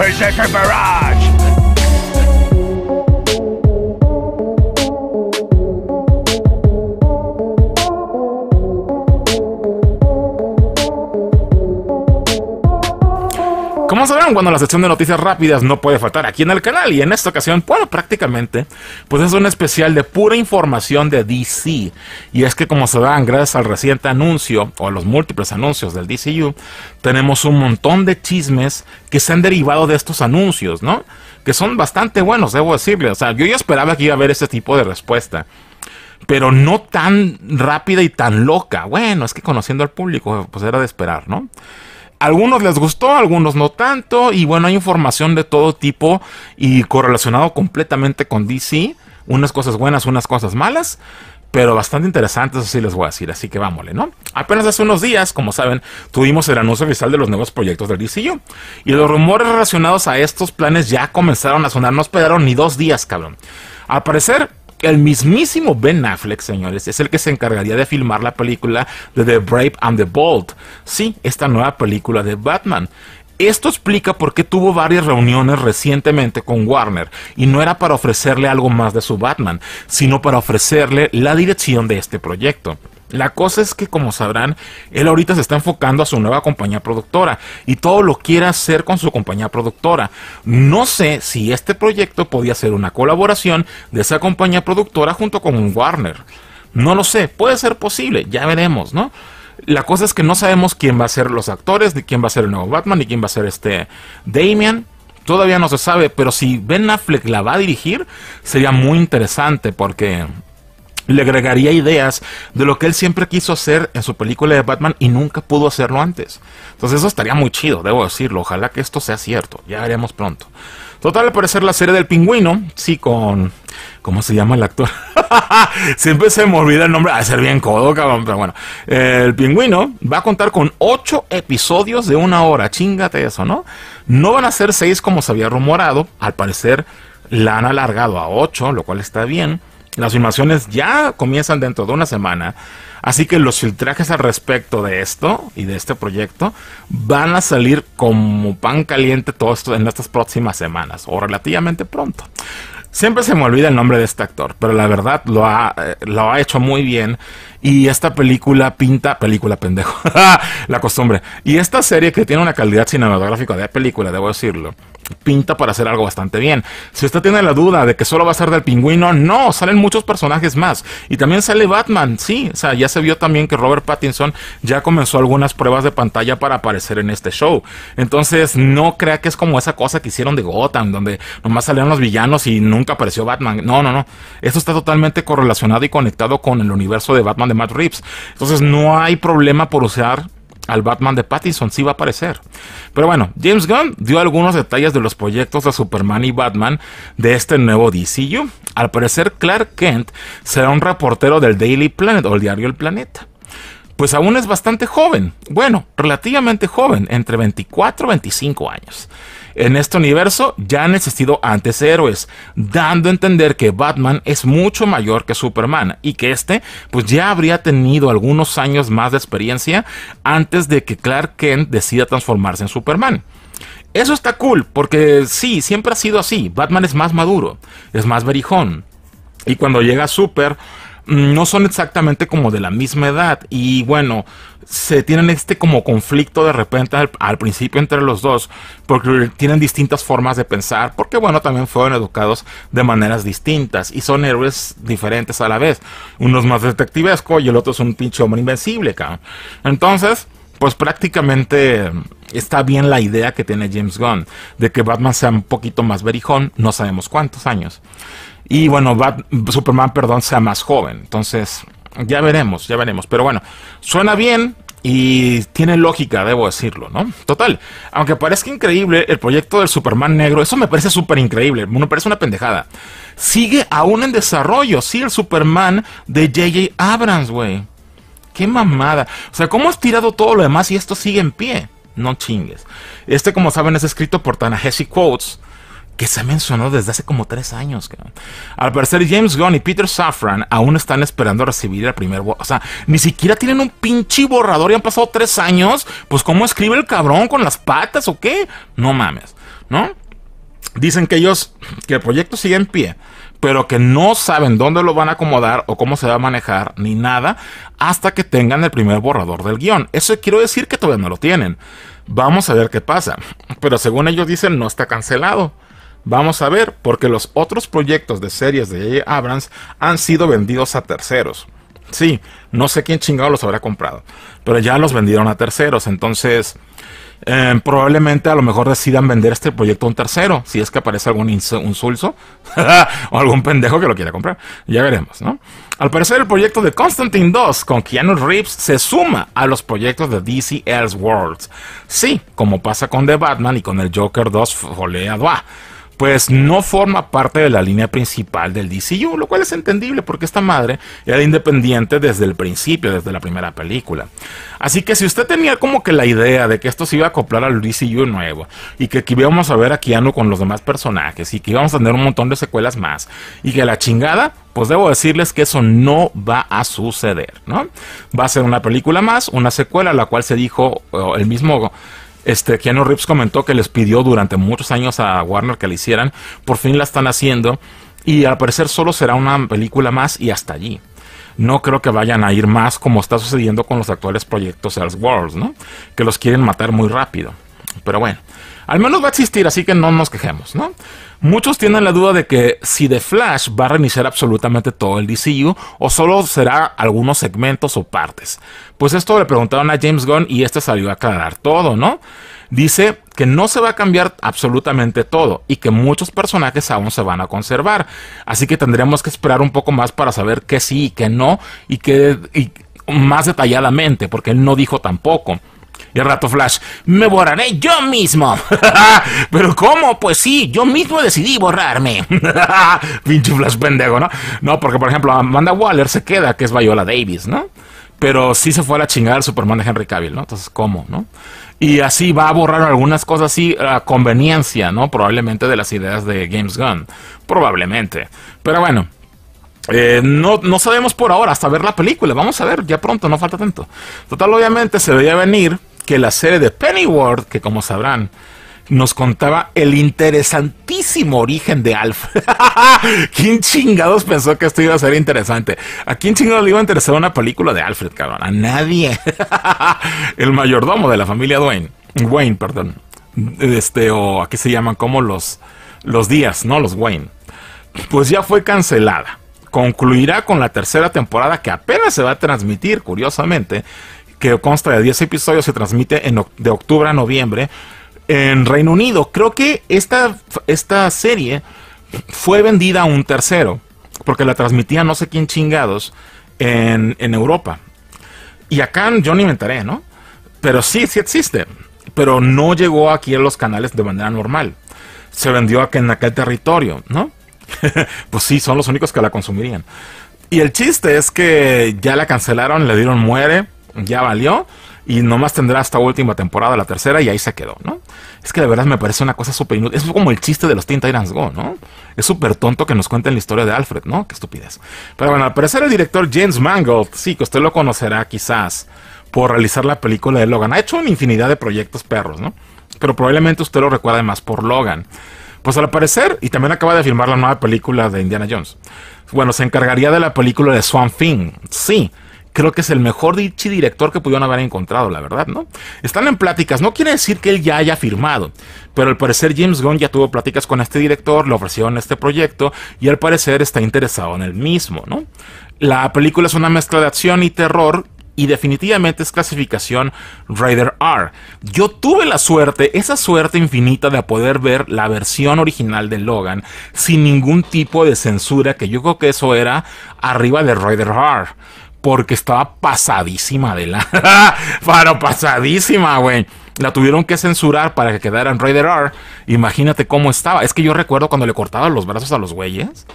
Berserker Barrage! Como sabrán, cuando la sección de noticias rápidas no puede faltar aquí en el canal y en esta ocasión, bueno, prácticamente, pues es un especial de pura información de DC. Y es que como se dan, gracias al reciente anuncio o a los múltiples anuncios del DCU, tenemos un montón de chismes que se han derivado de estos anuncios, ¿no? Que son bastante buenos, debo decirle. O sea, yo ya esperaba que iba a haber este tipo de respuesta pero no tan rápida y tan loca. Bueno, es que conociendo al público, pues era de esperar, ¿no? algunos les gustó, algunos no tanto. Y bueno, hay información de todo tipo y correlacionado completamente con DC. Unas cosas buenas, unas cosas malas. Pero bastante interesantes, así les voy a decir. Así que vámonos, ¿no? Apenas hace unos días, como saben, tuvimos el anuncio oficial de los nuevos proyectos del DCU. Y los rumores relacionados a estos planes ya comenzaron a sonar. No esperaron ni dos días, cabrón. Al parecer, el mismísimo Ben Affleck, señores, es el que se encargaría de filmar la película de The Brave and the Bold. Sí, esta nueva película de Batman. Esto explica por qué tuvo varias reuniones recientemente con Warner, y no era para ofrecerle algo más de su Batman, sino para ofrecerle la dirección de este proyecto. La cosa es que, como sabrán, él ahorita se está enfocando a su nueva compañía productora y todo lo quiere hacer con su compañía productora. No sé si este proyecto podía ser una colaboración de esa compañía productora junto con un Warner. No lo sé, puede ser posible, ya veremos, ¿no? La cosa es que no sabemos quién va a ser los actores, ni quién va a ser el nuevo Batman, ni quién va a ser este Damian. Todavía no se sabe, pero si Ben Affleck la va a dirigir, sería muy interesante porque y le agregaría ideas de lo que él siempre quiso hacer en su película de Batman y nunca pudo hacerlo antes. Entonces eso estaría muy chido, debo decirlo. Ojalá que esto sea cierto. Ya veremos pronto. Total, al parecer la serie del pingüino, sí, con... ¿Cómo se llama el actor? Siempre se me olvida el nombre. A ser bien codo, cabrón, pero bueno. El pingüino va a contar con ocho episodios de una hora. Chingate eso, ¿no? No van a ser seis como se había rumorado. Al parecer la han alargado a 8 lo cual está bien. Las filmaciones ya comienzan dentro de una semana, así que los filtrajes al respecto de esto y de este proyecto van a salir como pan caliente todo esto en estas próximas semanas o relativamente pronto. Siempre se me olvida el nombre de este actor, pero la verdad lo ha, eh, lo ha hecho muy bien. Y esta película pinta, película pendejo, la costumbre. Y esta serie que tiene una calidad cinematográfica de película, debo decirlo, pinta para hacer algo bastante bien. Si usted tiene la duda de que solo va a ser del pingüino, no, salen muchos personajes más. Y también sale Batman, sí, o sea, ya se vio también que Robert Pattinson ya comenzó algunas pruebas de pantalla para aparecer en este show. Entonces, no crea que es como esa cosa que hicieron de Gotham, donde nomás salieron los villanos y no nunca apareció Batman. No, no, no. Esto está totalmente correlacionado y conectado con el universo de Batman de Matt Reeves. Entonces no hay problema por usar al Batman de Pattinson, sí va a aparecer. Pero bueno, James Gunn dio algunos detalles de los proyectos de Superman y Batman de este nuevo DCU. Al parecer, Clark Kent será un reportero del Daily Planet o el diario El Planeta. Pues aún es bastante joven, bueno, relativamente joven, entre 24 y 25 años. En este universo ya han existido antes héroes, dando a entender que Batman es mucho mayor que Superman y que este pues ya habría tenido algunos años más de experiencia antes de que Clark Kent decida transformarse en Superman. Eso está cool, porque sí, siempre ha sido así. Batman es más maduro, es más berijón. Y cuando llega Super, Mm, no son exactamente como de la misma edad y bueno, se tienen este como conflicto de repente al, principio entre los dos porque tienen distintas formas de pensar porque bueno, también fueron educados de maneras distintas y son héroes diferentes a la vez. Uno es más detectivesco y el otro es un pinche hombre invencible, Entonces, pues prácticamente está bien la idea que tiene James Gunn de que Batman sea un poquito más verijón, no sabemos cuántos años. Y bueno, Superman, perdón, sea más joven. Entonces, ya veremos, ya veremos. Pero bueno, suena bien, y tiene lógica, debo decirlo, ¿no? Total, aunque parezca increíble, el proyecto del Superman negro, eso me parece súper increíble, me parece una pendejada. Sigue aún en desarrollo, sí, el Superman de J.J. Abrams, güey. Qué mamada. O sea, ¿cómo has tirado todo lo demás y esto sigue en pie? No chingues. Este, como saben, es escrito por Tanahesi Quotes, que se mencionó desde hace como tres años. Al parecer, James Gunn y Peter Safran aún están esperando recibir el primer. O sea, ni siquiera tienen un pinche borrador y han pasado tres años. Pues, ¿cómo escribe el cabrón con las patas o qué? No mames, ¿no? Dicen que ellos, que el proyecto sigue en pie, pero que no saben dónde lo van a acomodar o cómo se va a manejar ni nada hasta que tengan el primer borrador del guión. Eso quiero decir que todavía no lo tienen. Vamos a ver qué pasa. Pero según ellos dicen, no está cancelado. Vamos a ver, porque los otros proyectos de series de Abrams han sido vendidos a terceros. Sí, no sé quién chingado los habrá comprado, pero ya los vendieron a terceros, entonces em, probablemente a lo mejor decidan vender este proyecto a un tercero, si es que aparece algún insulso o algún pendejo que lo quiera comprar, ya veremos, ¿no? Al parecer el proyecto de Constantine 2 con Keanu Reeves se suma a los proyectos de DC worlds Sí, como pasa con The Batman y con el Joker 2 Folea pues no forma parte de la línea principal del DCU, lo cual es entendible porque esta madre era independiente desde el principio, desde la primera película. Así que si usted tenía como que la idea de que esto se iba a acoplar al DCU nuevo y que aquí íbamos a ver a Keanu con los demás personajes y que íbamos a tener un montón de secuelas más y que la chingada, pues debo decirles que eso no va a suceder, ¿no? Va a ser una película más, una secuela, la cual se dijo el mismo este, Keanu Reeves comentó que les pidió durante muchos años a Warner que la hicieran. Por fin la están haciendo. Y al parecer solo será una película más y hasta allí. No creo que vayan a ir más como está sucediendo con los actuales proyectos Elseworlds, ¿no? Que los quieren matar muy rápido. Pero bueno, al menos va a existir, así que no nos quejemos, ¿no? Muchos tienen la duda de que si The Flash va a reiniciar absolutamente todo el DCU o solo será algunos segmentos o partes. Pues esto le preguntaron a James Gunn y este salió a aclarar todo, ¿no? Dice que no se va a cambiar absolutamente todo y que muchos personajes aún se van a conservar. Así que tendremos que esperar un poco más para saber qué sí y qué no y qué y más detalladamente, porque él no dijo tampoco. Y al rato Flash, me borraré yo mismo. Pero ¿cómo? Pues sí, yo mismo decidí borrarme. Pinche Flash pendejo, ¿no? No, porque por ejemplo Amanda Waller se queda, que es Viola Davis, ¿no? Pero sí se fue a la chingada el Superman de Henry Cavill, ¿no? Entonces, ¿cómo, no? Y así va a borrar algunas cosas así a conveniencia, ¿no? Probablemente de las ideas de James Gunn. Probablemente. Pero bueno, eh, no, no sabemos por ahora hasta ver la película. Vamos a ver, ya pronto, no falta tanto. Total, obviamente se veía venir que la serie de Pennyworth, que como sabrán, nos contaba el interesantísimo origen de Alfred ¿Quién chingados pensó que esto iba a ser interesante? ¿A quién chingados le iba a interesar una película de Alfred, cabrón? A nadie. el mayordomo de la familia Dwayne. Wayne, perdón. Este, o aquí se llaman como los, los días, ¿no? Los Wayne. Pues ya fue cancelada. Concluirá con la tercera temporada que apenas se va a transmitir, curiosamente, que consta de 10 episodios, se transmite de octubre a noviembre en Reino Unido. Creo que esta, esta serie fue vendida a un tercero, porque la transmitía no sé quién chingados en, Europa. Y acá yo no inventaré, ¿no? Pero sí, sí existe. Pero no llegó aquí a los canales de manera normal. Se vendió que en aquel territorio, ¿no? pues sí, son los únicos que la consumirían. Y el chiste es que ya la cancelaron, le dieron muere ya valió y nomás tendrá esta última temporada, la tercera, y ahí se quedó, ¿no? Es que de verdad me parece una cosa súper inútil. Es como el chiste de los Teen Titans Go, ¿no? Es súper tonto que nos cuenten la historia de Alfred, ¿no? Qué estupidez. Pero bueno, al parecer el director James Mangold, sí, que usted lo conocerá quizás por realizar la película de Logan. Ha hecho una infinidad de proyectos perros, ¿no? Pero probablemente usted lo recuerde más por Logan. Pues al parecer, y también acaba de filmar la nueva película de Indiana Jones. Bueno, se encargaría de la película de Swan Thing. Sí, creo que es el mejor director que pudieron haber encontrado, la verdad, ¿no? Están en pláticas, no quiere decir que él ya haya firmado, pero al parecer James Gunn ya tuvo pláticas con este director, le ofrecieron este proyecto y al parecer está interesado en el mismo, ¿no? La película es una mezcla de acción y terror y definitivamente es clasificación Rider R. Yo tuve la suerte, esa suerte infinita de poder ver la versión original de Logan sin ningún tipo de censura, que yo creo que eso era arriba de Rider R porque estaba pasadísima de lanza para pasadísima, güey. La tuvieron que censurar para que quedara en Raider R. Imagínate cómo estaba. Es que yo recuerdo cuando le cortaba los brazos a los güeyes.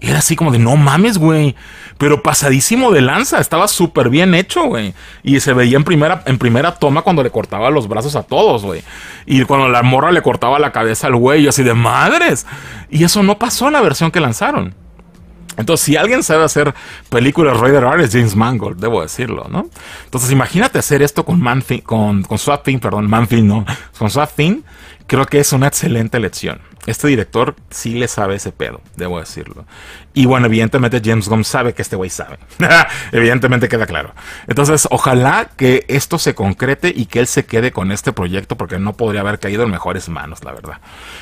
Era así como de, no mames, güey. Pero pasadísimo de lanza. Estaba súper bien hecho, güey. Y se veía en primera, en primera toma cuando le cortaba los brazos a todos, güey. Y cuando la morra le cortaba la cabeza al güey, así de madres. Y eso no pasó en la versión que lanzaron. Entonces, si alguien sabe hacer películas Raider R es James Mangold, debo decirlo, ¿no? Entonces, imagínate hacer esto con Man con, con perdón, Man no, con Swap Thing, Creo que es una excelente elección. Este director sí le sabe ese pedo, debo decirlo. Y bueno, evidentemente James Gunn sabe que este güey sabe. evidentemente queda claro. Entonces, ojalá que esto se concrete y que él se quede con este proyecto porque no podría haber caído en mejores manos, la verdad.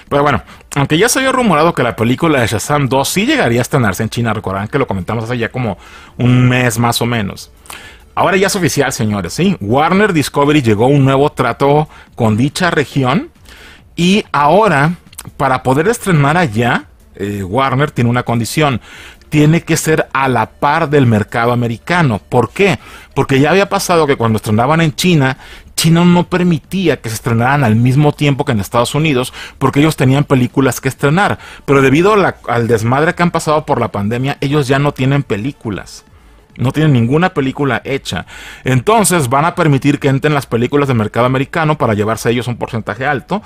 Pero bueno, aunque ya se había rumorado que la película de Shazam 2 sí llegaría a estrenarse en China, recordarán que lo comentamos hace ya como un mes más o menos. Ahora ya es oficial, señores, ¿sí? Warner Discovery llegó a un nuevo trato con dicha región y ahora, para poder estrenar allá, eh, Warner tiene una condición. Tiene que ser a la par del mercado americano. ¿Por qué? Porque ya había pasado que cuando estrenaban en China, China no permitía que se estrenaran al mismo tiempo que en Estados Unidos, porque ellos tenían películas que estrenar. Pero debido al desmadre que han pasado por la pandemia, ellos ya no tienen películas. No tienen ninguna película hecha. Entonces van a permitir que entren las películas del mercado americano para llevarse a ellos un porcentaje alto.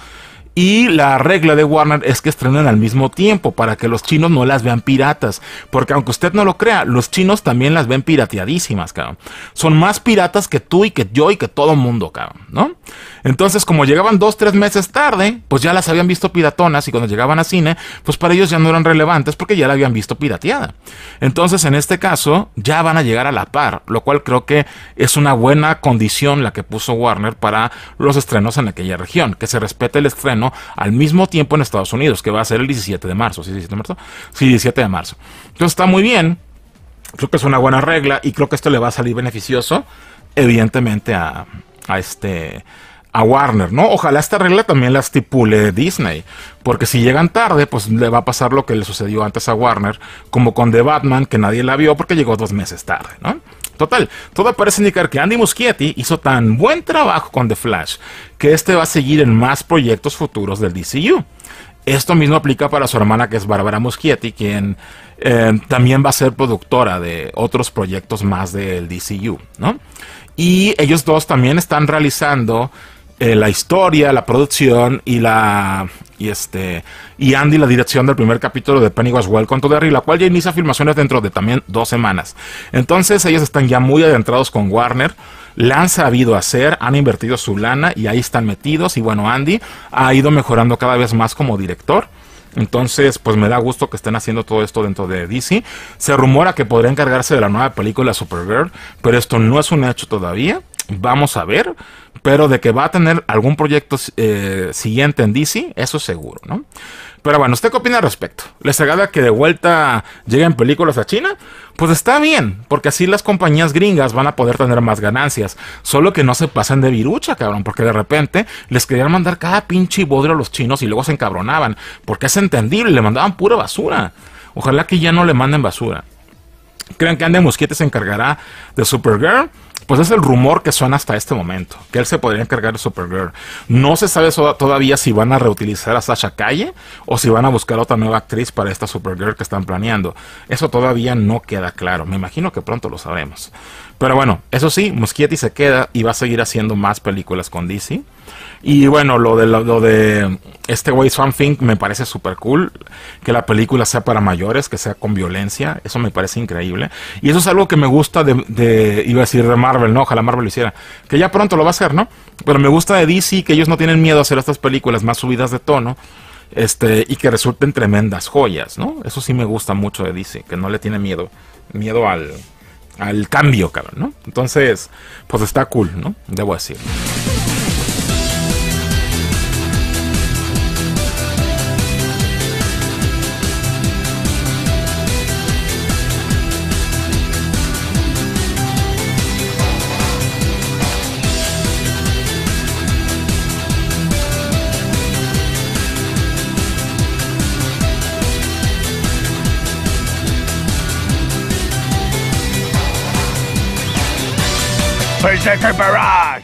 Y la regla de Warner es que estrenen al mismo tiempo para que los chinos no las vean piratas. Porque aunque usted no lo crea, los chinos también las ven pirateadísimas, cabrón. Son más piratas que tú y que yo y que todo mundo, cabrón, ¿no? Entonces, como llegaban dos, tres meses tarde, pues ya las habían visto piratonas y cuando llegaban a cine, pues para ellos ya no eran relevantes porque ya la habían visto pirateada. Entonces, en este caso, ya van a llegar a la par, lo cual creo que es una buena condición la que puso Warner para los estrenos en aquella región, que se respete el estreno al mismo tiempo en Estados Unidos, que va a ser el 17 de marzo, ¿sí 17 de marzo? Sí, 17 de marzo. Entonces, está muy bien. Creo que es una buena regla y creo que esto le va a salir beneficioso, evidentemente, a, a este a Warner, ¿no? Ojalá esta regla también la estipule Disney, porque si llegan tarde, pues le va a pasar lo que le sucedió antes a Warner, como con The Batman, que nadie la vio porque llegó dos meses tarde, ¿no? Total, todo parece indicar que Andy Muschietti hizo tan buen trabajo con The Flash que este va a seguir en más proyectos futuros del DCU. Esto mismo aplica para su hermana que es Bárbara Muschietti, quien eh, también va a ser productora de otros proyectos más del DCU, ¿no? Y ellos dos también están realizando eh, la historia, la producción y la y este y Andy la dirección del primer capítulo de Pennywise Welcome con Derry. la cual ya inicia filmaciones dentro de también dos semanas. Entonces ellos están ya muy adentrados con Warner, la han sabido hacer, han invertido su lana y ahí están metidos y bueno, Andy ha ido mejorando cada vez más como director. Entonces, pues me da gusto que estén haciendo todo esto dentro de DC. Se rumora que podría encargarse de la nueva película Supergirl, pero esto no es un hecho todavía. Vamos a ver, pero de que va a tener algún proyecto eh, siguiente en DC, eso es seguro, ¿no? Pero bueno, ¿usted qué opina al respecto? ¿Les agrada que de vuelta lleguen películas a China? Pues está bien, porque así las compañías gringas van a poder tener más ganancias. Solo que no se pasen de virucha, cabrón, porque de repente les querían mandar cada pinche bodrio a los chinos y luego se encabronaban, porque es entendible, le mandaban pura basura. Ojalá que ya no le manden basura. ¿Creen que Andy Muschietti se encargará de Supergirl? Pues es el rumor que suena hasta este momento, que él se podría encargar de Supergirl. No se sabe todavía si van a reutilizar a Sasha Calle o si van a buscar otra nueva actriz para esta Supergirl que están planeando. Eso todavía no queda claro. Me imagino que pronto lo sabemos. Pero bueno, eso sí, Muschietti se queda y va a seguir haciendo más películas con DC. Y bueno, lo de, lo, de este güey Swamp Thing me parece súper cool. Que la película sea para mayores, que sea con violencia. Eso me parece increíble. Y eso es algo que me gusta de, de, iba a decir de Marvel, ¿no? Ojalá Marvel lo hiciera. Que ya pronto lo va a hacer, ¿no? Pero me gusta de DC que ellos no tienen miedo a hacer estas películas más subidas de tono. Este, y que resulten tremendas joyas, ¿no? Eso sí me gusta mucho de DC, que no le tiene miedo. Miedo al, al cambio, cabrón, ¿no? Entonces, pues está cool, ¿no? Debo decir. Center Barrage!